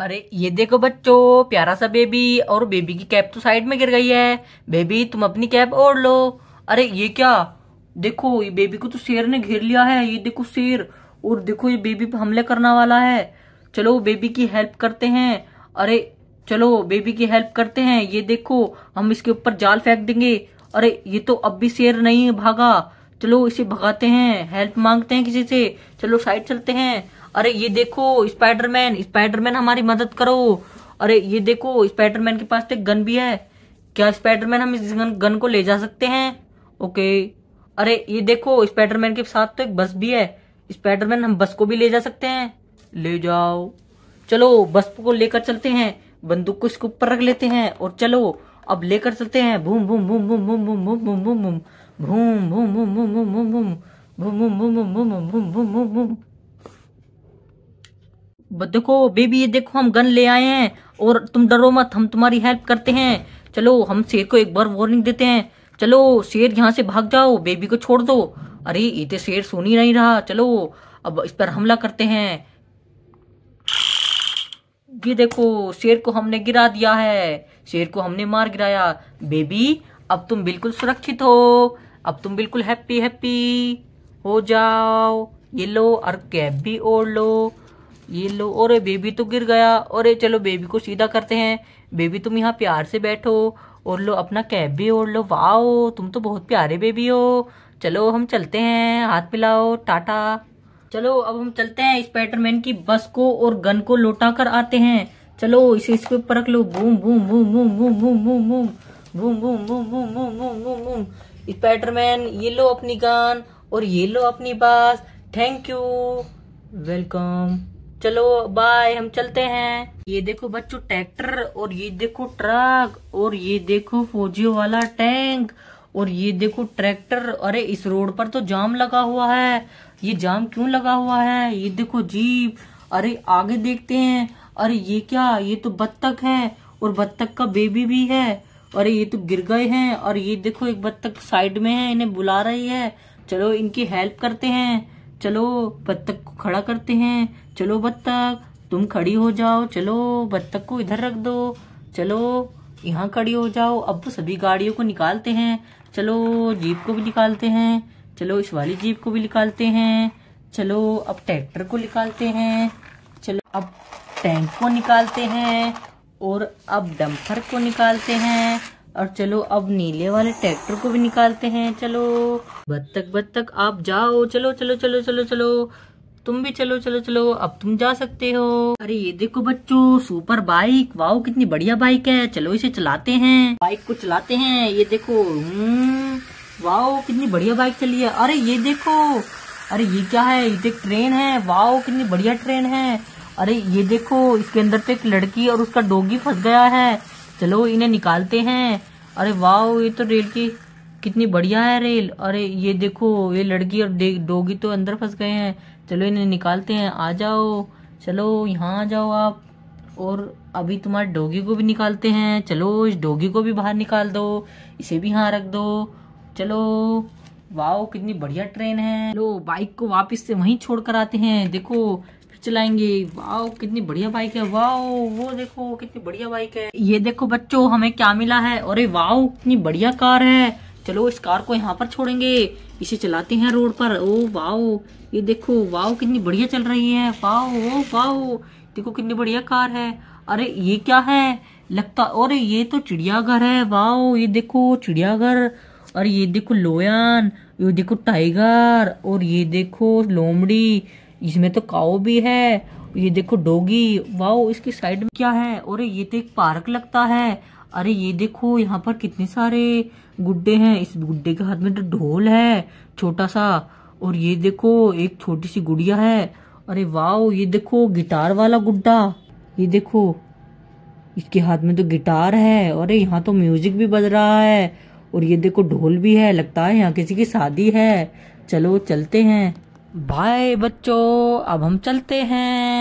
अरे ये देखो बच्चों प्यारा सा बेबी और बेबी की कैप तो साइड में गिर गई है बेबी तुम अपनी कैप ओढ़ लो अरे ये क्या देखो ये बेबी को तो शेर ने घेर लिया है ये देखो शेर और देखो ये बेबी पे हमले करने वाला है चलो बेबी की हेल्प करते हैं अरे चलो बेबी की हेल्प करते हैं ये देखो हम इसके ऊपर जाल फेंक देंगे अरे ये तो अब भी शेर नहीं भागा चलो इसे भगाते हैं हेल्प मांगते हैं किसी से चलो साइड चलते हैं अरे ये देखो स्पाइडरमैन स्पाइडरमैन हमारी मदद करो अरे ये देखो स्पाइडरमैन के पास तो गन भी है क्या स्पाइडरमैन हम इस गन, गन को ले जा सकते हैं ओके अरे ये देखो स्पाइडरमैन के साथ तो एक बस भी है स्पाइडरमैन हम बस को भी ले जा सकते हैं ले जाओ चलो बस को लेकर चलते हैं बंदूक को इसके ऊपर रख लेते हैं और चलो अब लेकर चलते हैं भूम भूम भूम भूम भूम भूम भूम भूम भूम भूम Boom, boom, boom, boom, boom, boom, boom. Boom, boom, boom, boom, boom, boom, boom, boom, boom, boom. देखो बेबी ये देखो हम गन ले आए हैं और तुम डरो मत हम तुम्हारी हेल्प करते हैं चलो हम शेर को एक बार वार्निंग देते हैं चलो शेर यहाँ से भाग जाओ बेबी को छोड़ दो अरे ये तो शेर सुन ही नहीं रहा चलो अब इस पर हमला करते हैं ये देखो शेर को हमने गिरा दिया है शेर को हमने मार गिराया बेबी अब तुम बिल्कुल सुरक्षित हो अब तुम बिल्कुल हैप्पी हैप्पी हो जाओ ये लो और कैप भी ओढ़ लो ये लो और बेबी तो गिर गया और चलो बेबी को सीधा करते हैं बेबी तुम यहाँ प्यार से बैठो और लो अपना कैप भी ओढ़ लो वाओ तुम तो बहुत प्यारे बेबी हो चलो हम चलते हैं हाथ मिलाओ टाटा चलो अब हम चलते हैं स्पाइडरमैन की बस को और गन को लौटा कर आते हैं चलो इसे इसके ऊपर रख लो boom boom boom boom boom boom boom boom boom boom boom boom boom boom boom boom Spiderman ये लो अपनी गन और ये लो अपनी बास थैंक यू वेलकम चलो बाय हम चलते हैं ये देखो बच्चों ट्रैक्टर और ये देखो ट्रक और ये देखो फौजियों वाला टैंक और ये देखो ट्रैक्टर अरे इस रोड पर तो जाम लगा हुआ है ये जाम क्यों लगा हुआ है ये देखो जीप अरे आगे देखते हैं अरे ये क्या ये तो बत्तख है और बत्तख का बेबी भी है और ये तो गिर गए हैं और ये देखो एक बत्तख साइड में है इन्हें बुला रही है चलो इनकी हेल्प करते हैं चलो बत्तख को खड़ा करते हैं चलो बत्तख तुम खड़ी हो जाओ चलो बत्तख को इधर रख दो चलो यहाँ खड़ी हो जाओ अब तो सभी गाड़ियों को निकालते हैं चलो जीप को भी निकालते हैं चलो इस वाली जीप को भी निकालते हैं चलो अब ट्रैक्टर को निकालते हैं चलो अब टैंक को निकालते हैं और अब डंपर को निकालते हैं और चलो अब नीले वाले ट्रैक्टर को भी निकालते हैं चलो बत्तख बत्तख आप जाओ चलो चलो चलो चलो चलो तुम भी चलो चलो चलो अब तुम जा सकते हो अरे ये देखो बच्चों सुपर बाइक वाओ कितनी बढ़िया बाइक है चलो इसे चलाते हैं बाइक को चलाते हैं ये देखो हम्म। वाओ कितनी बढ़िया बाइक चली है अरे ये देखो अरे ये क्या है ये देख तो ट्रेन है वाओ कितनी बढ़िया ट्रेन है अरे ये देखो इसके अंदर तो एक लड़की और उसका डोगी फंस गया है चलो इन्हें निकालते हैं अरे वाह ये तो रेल की कितनी बढ़िया है रेल अरे ये देखो ये लड़की और डोगी तो अंदर फंस गए हैं चलो इन्हें निकालते हैं आ जाओ चलो यहाँ आ जाओ आप और अभी तुम्हारे डोगी को भी निकालते हैं चलो इस डोगी को भी बाहर निकाल दो इसे भी यहाँ रख दो चलो वाओ कितनी बढ़िया ट्रेन है लो बाइक को वापस से वहीं छोड़ कर आते हैं देखो चलाएंगे वाओ कितनी बढ़िया बाइक है वाओ वो देखो कितनी बढ़िया बाइक है ये देखो बच्चों हमें क्या मिला है अरे वाओ कितनी बढ़िया कार है चलो इस कार को यहाँ पर छोड़ेंगे इसे चलाते हैं रोड पर ओ वाओ ये देखो वाओ कितनी बढ़िया चल रही है वाओ ओ वाओ देखो कितनी बढ़िया कार है अरे ये क्या है लगता और ये तो चिड़ियाघर है वाओ ये देखो चिड़ियाघर और ये देखो लोयन ये देखो टाइगर और ये देखो लोमड़ी इसमें तो काओ भी है ये देखो डोगी वाओ इसकी साइड में क्या है और ये तो एक पार्क लगता है अरे ये देखो यहाँ पर कितने सारे गुड्डे हैं इस गुड्डे के हाथ में तो ढोल है छोटा सा और ये देखो एक छोटी सी गुड़िया है अरे वाओ ये देखो गिटार वाला गुड्डा ये देखो इसके हाथ में तो गिटार है अरे यहाँ तो म्यूजिक भी बज रहा है और ये देखो ढोल भी है लगता है यहाँ किसी की शादी है चलो चलते हैं बाय बच्चों अब हम चलते हैं